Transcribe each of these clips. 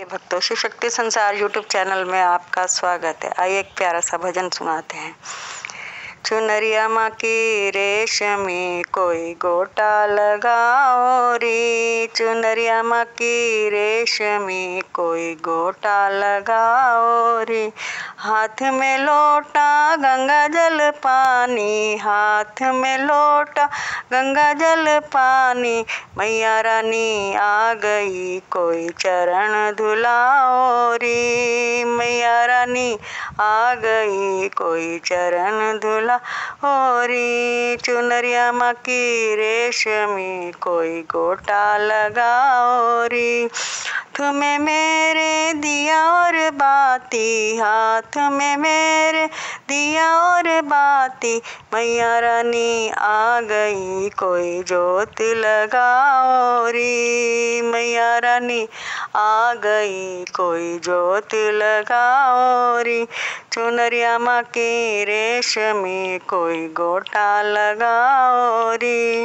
ये भक्तों शिव शक्ति संसार यूट्यूब चैनल में आपका स्वागत है आइए एक प्यारा सा भजन सुनाते हैं चुनरिया माँ की रेशमी कोई गोटा लगाओ रे चुनरिया माँ की रेशमी कोई गोटा लगाओ गोरी हाथ में लोटा गंगा जल पानी हाथ में लोटा गंगा जल पानी मैया रानी आ गई कोई चरण धुलाओरी मैया रानी आ गई कोई चरण धुला होरी चुनरिया माँ की रेशमी कोई गोटा लगाओरी हाथ में मेरे दिया और बाती हाथ में मेरे दिया और बाती मैया रानी आ गई कोई जोत लगाओ री मैया रानी आ गई कोई जोत लगाओ री चुनरिया माँ की रेशमी कोई गोटा लगाओ री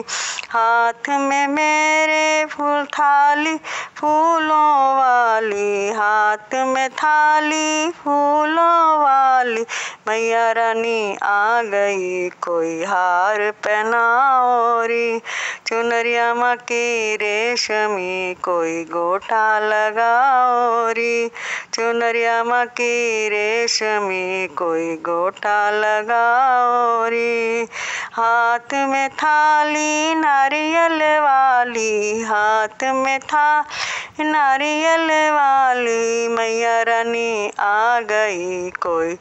हाथ में मेरे फूल थाली फूलों वाली हाथ में थाली फूलों वाली मैया रानी आ गई कोई हार पहनाओ री चुनरिया माँ की रेशमी कोई गोटा लगाओ री चुनरिया माँ की रेशमी कोई गोटा लगाओ रे हाथ में थाली नारियल वाली हाथ में था नारियल वाली मैया रानी आ गई कोई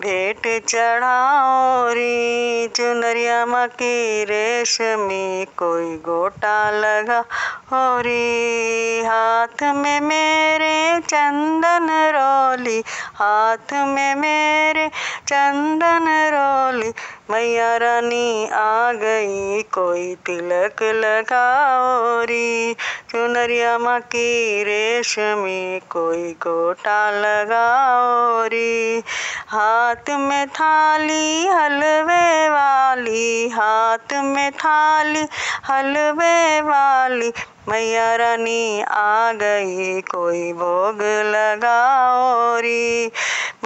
भेंट चढ़ाओ रे चुनरिया मकी रेशमी कोई गोटा लगा हो रे हाथ में मेरे चंदन रोली हाथ में मेरे चंदन रोली मैया रानी आ गई कोई तिलक लगाओ री सुनरिया मकी रेशमी कोई गोटा लगाओ री हाथ में थाली हलवे वाली हाथ में थाली हलवे वाली मैया रानी आ गई कोई भोग लगाओ री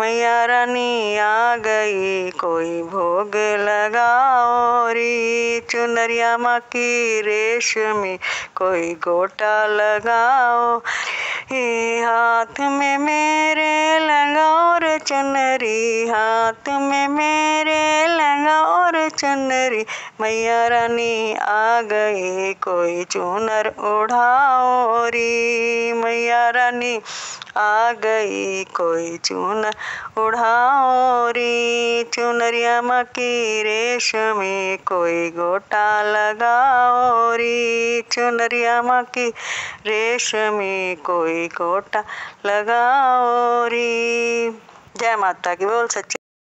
मैया रानी आ गई कोई भोग लगाओ री चुनरिया माँ की रेशमी कोई गोटा लगाओ ये हाथ में मेरे लंगोर चुनरी हाथ में मेरे लंगोर चुनरी मैया रानी आ गई कोई चुनर उड़ाओ री मैया रानी आ गई कोई चुन उड़ाओ रे चुनरिया मकी रेशमी कोई गोटा लगाओ रे चुनरिया मकी रेशमी कोई गोटा लगाओ रे जय माता की बोल सच्ची